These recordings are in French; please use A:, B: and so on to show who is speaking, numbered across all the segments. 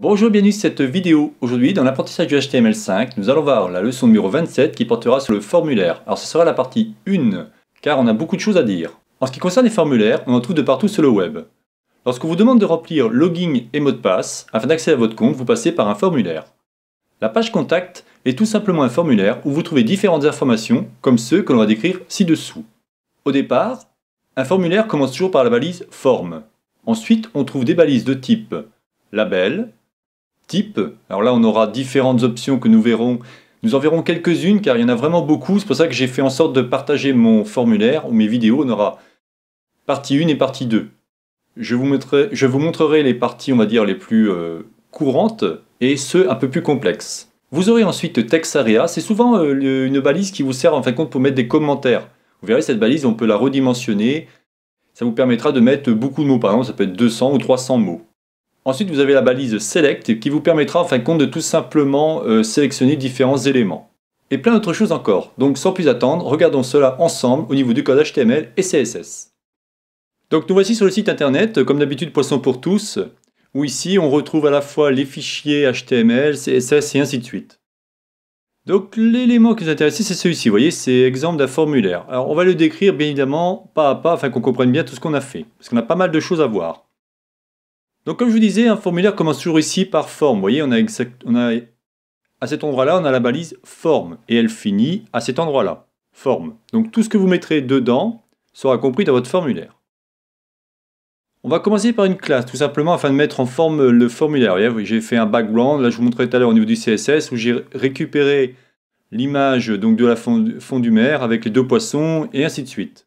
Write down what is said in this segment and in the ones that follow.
A: Bonjour, et bienvenue sur cette vidéo. Aujourd'hui, dans l'apprentissage du HTML5, nous allons voir la leçon numéro 27 qui portera sur le formulaire. Alors, ce sera la partie 1, car on a beaucoup de choses à dire. En ce qui concerne les formulaires, on en trouve de partout sur le web. Lorsqu'on vous demande de remplir login et mot de passe, afin d'accéder à votre compte, vous passez par un formulaire. La page contact est tout simplement un formulaire où vous trouvez différentes informations, comme ceux que l'on va décrire ci-dessous. Au départ, un formulaire commence toujours par la balise forme. Ensuite, on trouve des balises de type label, type. Alors là, on aura différentes options que nous verrons. Nous en verrons quelques-unes car il y en a vraiment beaucoup. C'est pour ça que j'ai fait en sorte de partager mon formulaire ou mes vidéos. On aura partie 1 et partie 2. Je vous, montrerai, je vous les parties, on va dire, les plus euh, courantes et ceux un peu plus complexes. Vous aurez ensuite Texarea, C'est souvent euh, une balise qui vous sert en fin de compte pour mettre des commentaires. Vous verrez, cette balise, on peut la redimensionner. Ça vous permettra de mettre beaucoup de mots. Par exemple, ça peut être 200 ou 300 mots. Ensuite, vous avez la balise Select qui vous permettra en fin de compte de tout simplement euh, sélectionner différents éléments. Et plein d'autres choses encore. Donc sans plus attendre, regardons cela ensemble au niveau du code HTML et CSS. Donc nous voici sur le site internet, comme d'habitude Poisson pour tous, où ici on retrouve à la fois les fichiers HTML, CSS et ainsi de suite. Donc l'élément qui nous intéresse, c'est celui-ci, vous voyez, c'est exemple d'un formulaire. Alors on va le décrire bien évidemment pas à pas afin qu'on comprenne bien tout ce qu'on a fait, parce qu'on a pas mal de choses à voir. Donc comme je vous disais, un formulaire commence toujours ici par forme. Vous voyez, à cet endroit-là, on a la balise forme et elle finit à cet endroit-là, forme. Donc tout ce que vous mettrez dedans sera compris dans votre formulaire. On va commencer par une classe, tout simplement afin de mettre en forme le formulaire. J'ai fait un background, là je vous montrais tout à l'heure au niveau du CSS, où j'ai récupéré l'image de la fond, fond du mer avec les deux poissons et ainsi de suite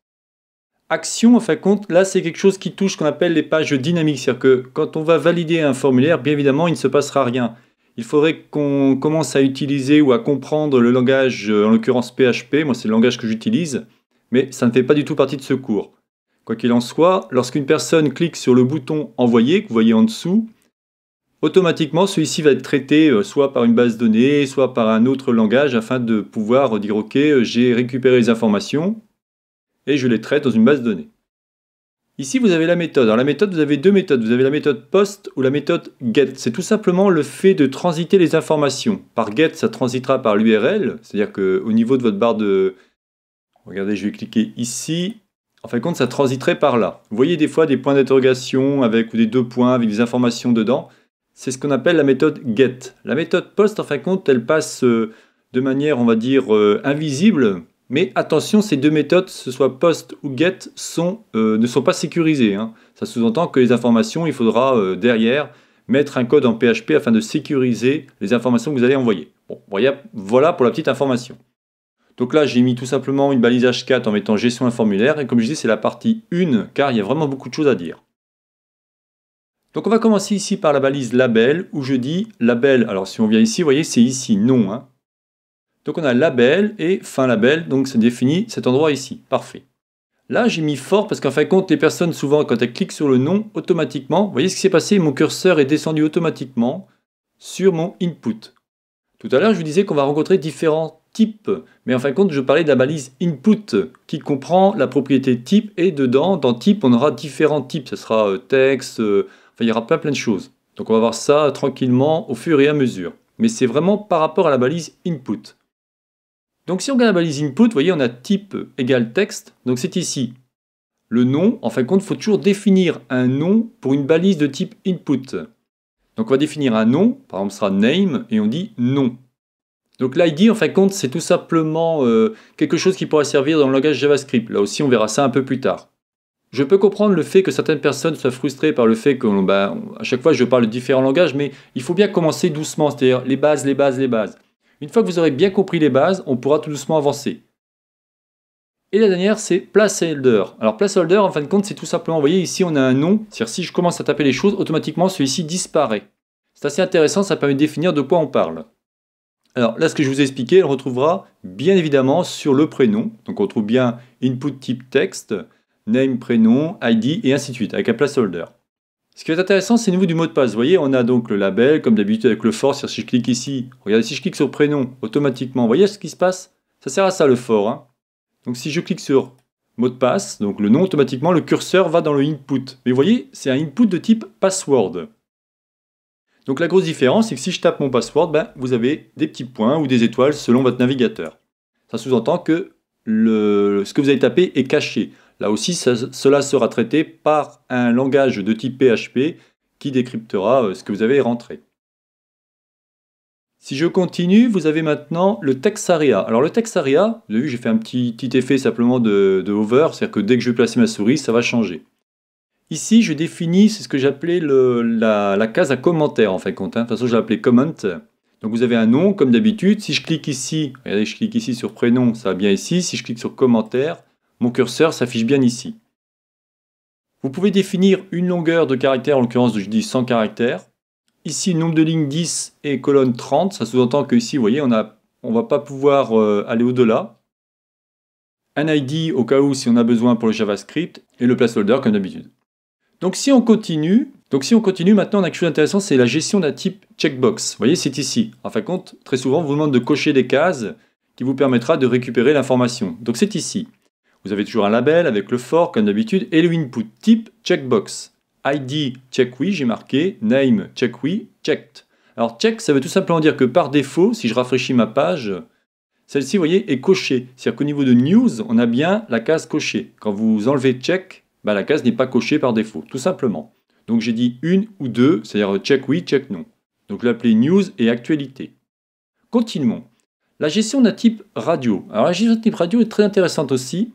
A: action, en fin de compte, là, c'est quelque chose qui touche ce qu'on appelle les pages dynamiques. C'est-à-dire que quand on va valider un formulaire, bien évidemment, il ne se passera rien. Il faudrait qu'on commence à utiliser ou à comprendre le langage, euh, en l'occurrence PHP, moi c'est le langage que j'utilise, mais ça ne fait pas du tout partie de ce cours. Quoi qu'il en soit, lorsqu'une personne clique sur le bouton Envoyer, que vous voyez en dessous, automatiquement celui-ci va être traité euh, soit par une base de données, soit par un autre langage afin de pouvoir dire OK, euh, j'ai récupéré les informations, et je les traite dans une base de données. Ici, vous avez la méthode. Alors la méthode, vous avez deux méthodes. Vous avez la méthode POST ou la méthode GET. C'est tout simplement le fait de transiter les informations. Par GET, ça transitera par l'URL, c'est-à-dire qu'au niveau de votre barre de... Regardez, je vais cliquer ici. En fin de compte, ça transiterait par là. Vous voyez des fois des points d'interrogation avec ou des deux points avec des informations dedans. C'est ce qu'on appelle la méthode GET. La méthode POST, en fin de compte, elle passe euh, de manière, on va dire, euh, invisible mais attention, ces deux méthodes, ce soit POST ou GET, euh, ne sont pas sécurisées. Hein. Ça sous-entend que les informations, il faudra euh, derrière mettre un code en PHP afin de sécuriser les informations que vous allez envoyer. Bon, voilà pour la petite information. Donc là, j'ai mis tout simplement une balise H4 en mettant gestion un formulaire. Et comme je dis, c'est la partie 1, car il y a vraiment beaucoup de choses à dire. Donc on va commencer ici par la balise label, où je dis label. Alors si on vient ici, vous voyez, c'est ici non. Hein. Donc on a label et fin label, donc ça définit cet endroit ici. Parfait. Là, j'ai mis fort parce qu'en fin de compte, les personnes, souvent, quand elles cliquent sur le nom, automatiquement, vous voyez ce qui s'est passé Mon curseur est descendu automatiquement sur mon input. Tout à l'heure, je vous disais qu'on va rencontrer différents types, mais en fin de compte, je parlais de la balise input qui comprend la propriété type et dedans, dans type, on aura différents types. Ce sera euh, texte, euh, enfin, il y aura plein, plein de choses. Donc on va voir ça tranquillement au fur et à mesure. Mais c'est vraiment par rapport à la balise input. Donc si on regarde la balise input, vous voyez, on a type égal texte, donc c'est ici. Le nom, en fin de compte, il faut toujours définir un nom pour une balise de type input. Donc on va définir un nom, par exemple ce sera name, et on dit nom. Donc l'ID, en fin de compte, c'est tout simplement euh, quelque chose qui pourrait servir dans le langage JavaScript. Là aussi, on verra ça un peu plus tard. Je peux comprendre le fait que certaines personnes soient frustrées par le fait que, ben, à chaque fois, je parle de différents langages, mais il faut bien commencer doucement, c'est-à-dire les bases, les bases, les bases. Une fois que vous aurez bien compris les bases, on pourra tout doucement avancer. Et la dernière, c'est placeholder. Alors placeholder, en fin de compte, c'est tout simplement, vous voyez ici, on a un nom. C'est-à-dire si je commence à taper les choses, automatiquement celui-ci disparaît. C'est assez intéressant, ça permet de définir de quoi on parle. Alors là, ce que je vous ai expliqué, on retrouvera bien évidemment sur le prénom. Donc on trouve bien input type texte, name, prénom, ID et ainsi de suite avec un placeholder. Ce qui est intéressant, c'est au niveau du mot de passe. Vous voyez, on a donc le label, comme d'habitude avec le fort. Si je clique ici, regardez, si je clique sur prénom, automatiquement, vous voyez ce qui se passe Ça sert à ça le fort. Hein. Donc si je clique sur mot de passe, donc le nom, automatiquement, le curseur va dans le input. Mais vous voyez, c'est un input de type password. Donc la grosse différence, c'est que si je tape mon password, ben, vous avez des petits points ou des étoiles selon votre navigateur. Ça sous-entend que ce que vous avez tapé est caché. Là aussi, cela sera traité par un langage de type PHP qui décryptera euh, ce que vous avez rentré. Si je continue, vous avez maintenant le textaria. Alors le textaria vous avez vu, j'ai fait un petit, effet simplement de, hover, c'est-à-dire que dès que je vais placer ma souris, ça va changer. Ici, je définis, c'est ce que j'appelais la, case à commentaire en fin de compte. Hein. De toute façon, je l'appelais comment. Donc vous avez un nom, comme d'habitude. Si je clique ici, regardez, je clique ici sur prénom, ça va bien ici. Si je clique sur commentaire, mon curseur s'affiche bien ici. Vous pouvez définir une longueur de caractère, en l'occurrence je dis 100 caractères. Ici, nombre de lignes 10 et colonne 30, ça sous-entend que ici, vous voyez, on ne va pas pouvoir euh, aller au-delà. Un ID au cas où si on a besoin pour le JavaScript et le placeholder comme d'habitude. Donc si on continue, donc si on continue maintenant, on a quelque chose d'intéressant, c'est la gestion d'un type checkbox. Vous voyez, c'est ici. En fin de compte, très souvent, on vous demande de cocher des cases qui vous permettra de récupérer l'information. Donc c'est ici. Vous avez toujours un label avec le for comme d'habitude et le input type checkbox. ID check oui, j'ai marqué, name check oui, checked. Alors check, ça veut tout simplement dire que par défaut, si je rafraîchis ma page, celle-ci, vous voyez, est cochée. C'est-à-dire qu'au niveau de news, on a bien la case cochée. Quand vous enlevez check, bah, la case n'est pas cochée par défaut, tout simplement. Donc j'ai dit une ou deux, c'est-à-dire check oui, check non. Donc je l'appeler news et actualité. Continuons. La gestion d'un type radio. Alors la gestion d'un type radio est très intéressante aussi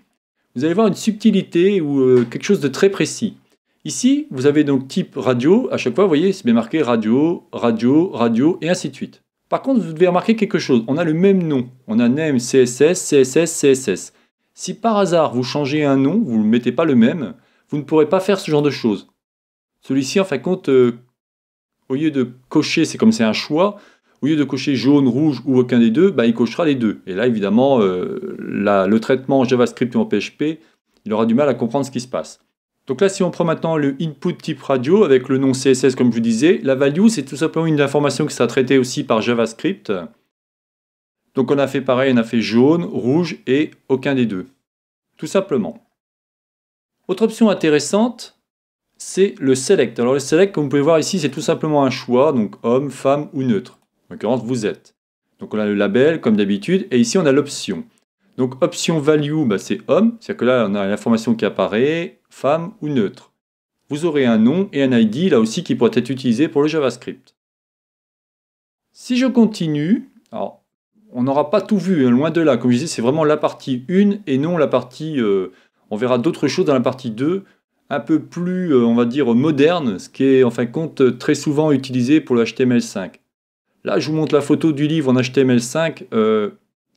A: vous allez voir une subtilité ou euh, quelque chose de très précis. Ici, vous avez donc type radio. À chaque fois, vous voyez, c'est bien marqué radio, radio, radio, et ainsi de suite. Par contre, vous devez remarquer quelque chose. On a le même nom. On a name, CSS, CSS, CSS. Si par hasard vous changez un nom, vous ne mettez pas le même, vous ne pourrez pas faire ce genre de choses. Celui-ci, en fin de compte, euh, au lieu de cocher, c'est comme c'est un choix, au lieu de cocher jaune, rouge ou aucun des deux, ben, il cochera les deux. Et là, évidemment, euh, le traitement JavaScript ou en PHP, il aura du mal à comprendre ce qui se passe. Donc là, si on prend maintenant le input type radio avec le nom CSS comme je vous disais, la value, c'est tout simplement une information qui sera traitée aussi par JavaScript. Donc on a fait pareil, on a fait jaune, rouge et aucun des deux. Tout simplement. Autre option intéressante, c'est le select. Alors le select, comme vous pouvez voir ici, c'est tout simplement un choix, donc homme, femme ou neutre. En l'occurrence, vous êtes. Donc on a le label comme d'habitude et ici on a l'option. Donc option value, bah, c'est homme, c'est-à-dire que là on a l'information qui apparaît, femme ou neutre. Vous aurez un nom et un ID là aussi qui pourra être utilisé pour le JavaScript. Si je continue, alors on n'aura pas tout vu, hein, loin de là. Comme je disais, c'est vraiment la partie 1 et non la partie... Euh, on verra d'autres choses dans la partie 2, un peu plus, euh, on va dire, moderne, ce qui est en fin de compte euh, très souvent utilisé pour le HTML5. Là, je vous montre la photo du livre en HTML5. Euh,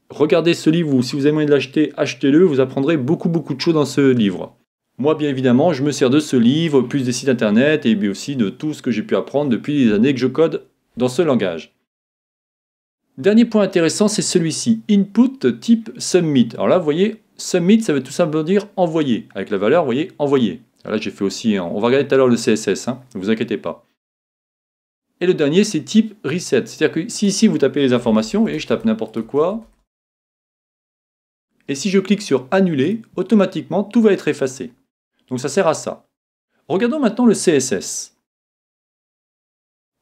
A: regardez ce livre ou si vous aimez de l'acheter, achetez-le. Vous apprendrez beaucoup, beaucoup de choses dans ce livre. Moi, bien évidemment, je me sers de ce livre, plus des sites internet et aussi de tout ce que j'ai pu apprendre depuis les années que je code dans ce langage. Dernier point intéressant, c'est celui-ci, input type submit. Alors là, vous voyez, submit, ça veut tout simplement dire envoyer. Avec la valeur, vous voyez, envoyer. là, j'ai fait aussi, on va regarder tout à l'heure le CSS, hein. ne vous inquiétez pas. Et le dernier, c'est type reset. C'est-à-dire que si ici, vous tapez les informations, et je tape n'importe quoi, et si je clique sur Annuler, automatiquement, tout va être effacé. Donc ça sert à ça. Regardons maintenant le CSS.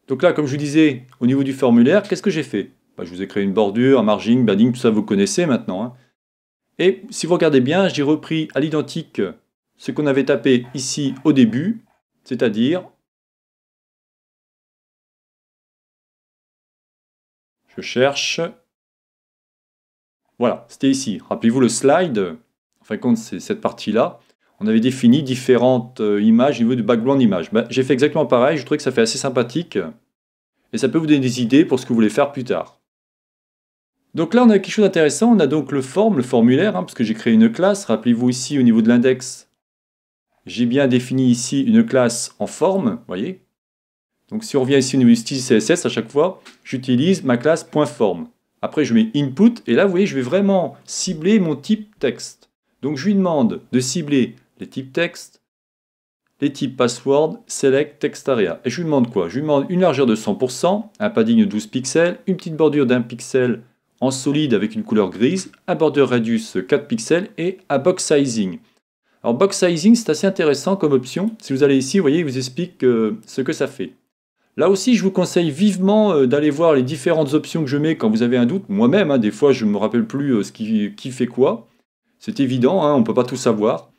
A: Donc là, comme je vous disais, au niveau du formulaire, qu'est-ce que j'ai fait bah, Je vous ai créé une bordure, un margin, badding, tout ça vous connaissez maintenant. Hein. Et si vous regardez bien, j'ai repris à l'identique ce qu'on avait tapé ici au début, c'est-à-dire cherche. Voilà, c'était ici. Rappelez-vous le slide, en fin de compte, c'est cette partie-là. On avait défini différentes euh, images au niveau du background image. Ben, j'ai fait exactement pareil, je trouvais que ça fait assez sympathique. Et ça peut vous donner des idées pour ce que vous voulez faire plus tard. Donc là, on a quelque chose d'intéressant. On a donc le form, le formulaire, hein, parce que j'ai créé une classe. Rappelez-vous ici, au niveau de l'index, j'ai bien défini ici une classe en forme, voyez, donc si on revient ici au niveau style CSS, à chaque fois, j'utilise ma classe .form. Après, je mets input, et là, vous voyez, je vais vraiment cibler mon type texte. Donc je lui demande de cibler les types texte, les types password, select, textarea. area. Et je lui demande quoi Je lui demande une largeur de 100%, un padding de 12 pixels, une petite bordure d'un pixel en solide avec une couleur grise, un border radius 4 pixels et un box sizing. Alors box sizing, c'est assez intéressant comme option. Si vous allez ici, vous voyez, il vous explique euh, ce que ça fait. Là aussi, je vous conseille vivement euh, d'aller voir les différentes options que je mets quand vous avez un doute. Moi-même, hein, des fois, je ne me rappelle plus euh, ce qui, fait quoi. C'est évident, hein, on ne peut pas tout savoir.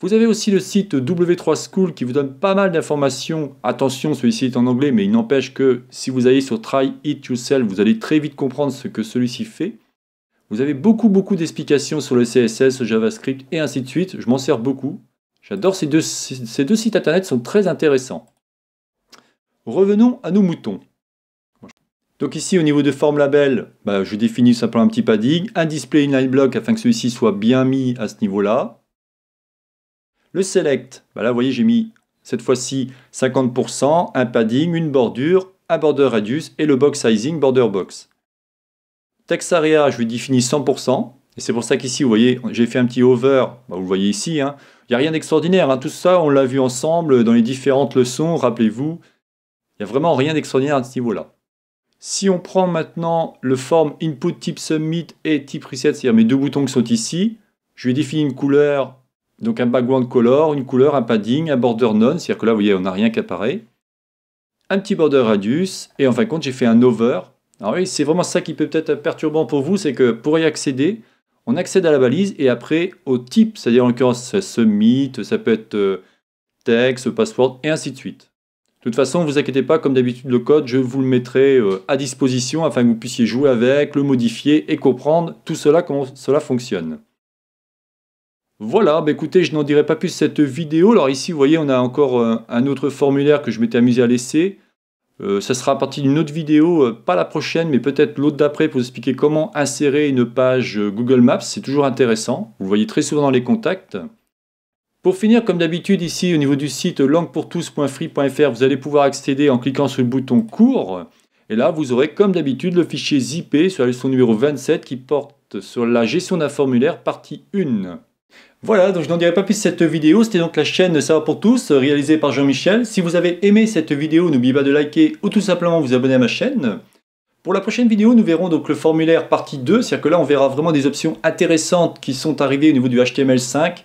A: Vous avez aussi le site W3School qui vous donne pas mal d'informations. Attention, celui-ci est en anglais, mais il n'empêche que si vous allez sur Try It Yourself, vous allez très vite comprendre ce que celui-ci fait. Vous avez beaucoup, beaucoup d'explications sur le CSS, JavaScript et ainsi de suite. Je m'en sers beaucoup. J'adore ces deux, ces deux sites internet, sont très intéressants. Revenons à nos moutons. Donc ici, au niveau de forme label, bah, je définis simplement un petit padding, un display inline block afin que celui-ci soit bien mis à ce niveau-là. Le select, bah là, vous voyez, j'ai mis cette fois-ci 50%, un padding, une bordure, un border radius et le box sizing border box. Text area, je lui définis 100%. Et c'est pour ça qu'ici, vous voyez, j'ai fait un petit over, bah, vous voyez ici, hein. il n'y a rien d'extraordinaire, hein. tout ça on l'a vu ensemble dans les différentes leçons, rappelez-vous, il n'y a vraiment rien d'extraordinaire à ce niveau-là. Si on prend maintenant le form input type submit et type reset, c'est-à-dire mes deux boutons qui sont ici, je vais définir une couleur, donc un background color, une couleur, un padding, un border none, c'est-à-dire que là, vous voyez, on n'a rien qui apparaît, un petit border radius, et en fin de compte, j'ai fait un over. Alors oui, c'est vraiment ça qui peut peut-être être perturbant pour vous, c'est que pour y accéder, on accède à la balise et après au type, c'est-à-dire en l'occurrence submit, ça peut être euh, texte, password, et ainsi de suite. De toute façon, vous inquiétez pas, comme d'habitude, le code, je vous le mettrai euh, à disposition afin que vous puissiez jouer avec, le modifier et comprendre tout cela, comment cela fonctionne. Voilà, bah écoutez, je n'en dirai pas plus cette vidéo. Alors ici, vous voyez, on a encore euh, un autre formulaire que je m'étais amusé à laisser. Euh, ça sera à partir d'une autre vidéo, pas la prochaine, mais peut-être l'autre d'après pour vous expliquer comment insérer une page Google Maps. C'est toujours intéressant. Vous voyez très souvent dans les contacts. Pour finir, comme d'habitude, ici au niveau du site languepourtous.free.fr, vous allez pouvoir accéder en cliquant sur le bouton cours. Et là, vous aurez comme d'habitude le fichier zip, sur la leçon numéro 27 qui porte sur la gestion d'un formulaire partie 1. Voilà, donc je n'en dirai pas plus cette vidéo. C'était donc la chaîne Ça pour tous, réalisée par Jean-Michel. Si vous avez aimé cette vidéo, n'oubliez pas de liker ou tout simplement vous abonner à ma chaîne. Pour la prochaine vidéo, nous verrons donc le formulaire partie 2, c'est-à-dire que là, on verra vraiment des options intéressantes qui sont arrivées au niveau du HTML5.